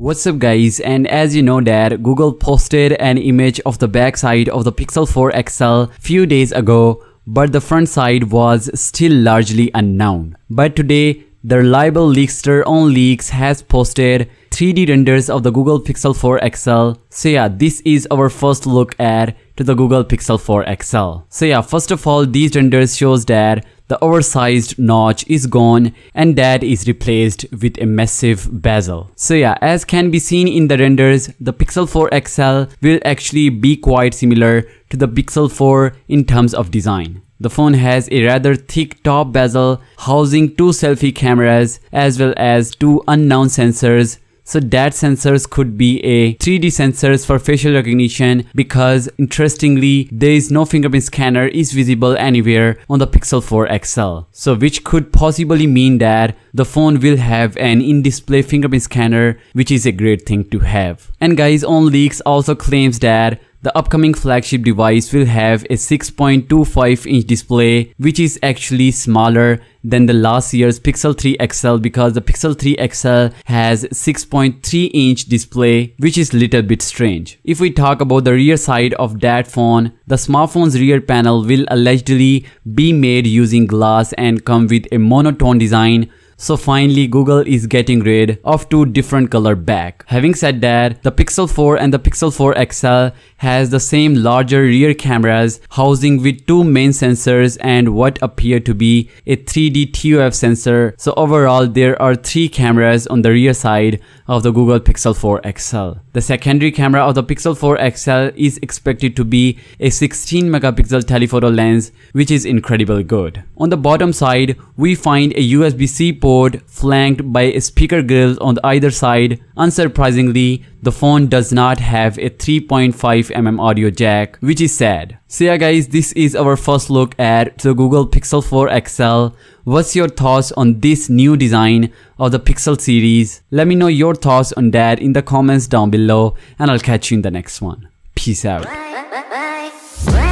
What's up guys and as you know that Google posted an image of the backside of the Pixel 4 XL few days ago but the front side was still largely unknown. But today the reliable leakster on leaks has posted 3D renders of the Google Pixel 4 XL. So yeah, this is our first look at to the Google Pixel 4 XL. So yeah, first of all, these renders shows that the oversized notch is gone and that is replaced with a massive bezel. So yeah, as can be seen in the renders, the Pixel 4 XL will actually be quite similar to the Pixel 4 in terms of design. The phone has a rather thick top bezel housing two selfie cameras as well as two unknown sensors so that sensors could be a 3D sensors for facial recognition because interestingly, there is no fingerprint scanner is visible anywhere on the Pixel 4 XL. So which could possibly mean that the phone will have an in-display fingerprint scanner, which is a great thing to have. And guys, on leaks also claims that the upcoming flagship device will have a 6.25 inch display which is actually smaller than the last year's Pixel 3 XL because the Pixel 3 XL has 6.3 inch display which is little bit strange. If we talk about the rear side of that phone, the smartphone's rear panel will allegedly be made using glass and come with a monotone design so finally Google is getting rid of two different color back. Having said that, the Pixel 4 and the Pixel 4 XL has the same larger rear cameras housing with two main sensors and what appear to be a 3D TOF sensor. So overall there are three cameras on the rear side of the Google Pixel 4 XL. The secondary camera of the Pixel 4 XL is expected to be a 16 megapixel telephoto lens which is incredible good. On the bottom side, we find a USB-C port flanked by speaker grills on either side. Unsurprisingly, the phone does not have a 3.5mm audio jack, which is sad. So yeah guys, this is our first look at the Google Pixel 4 XL. What's your thoughts on this new design of the Pixel series? Let me know your thoughts on that in the comments down below and I'll catch you in the next one. Peace out.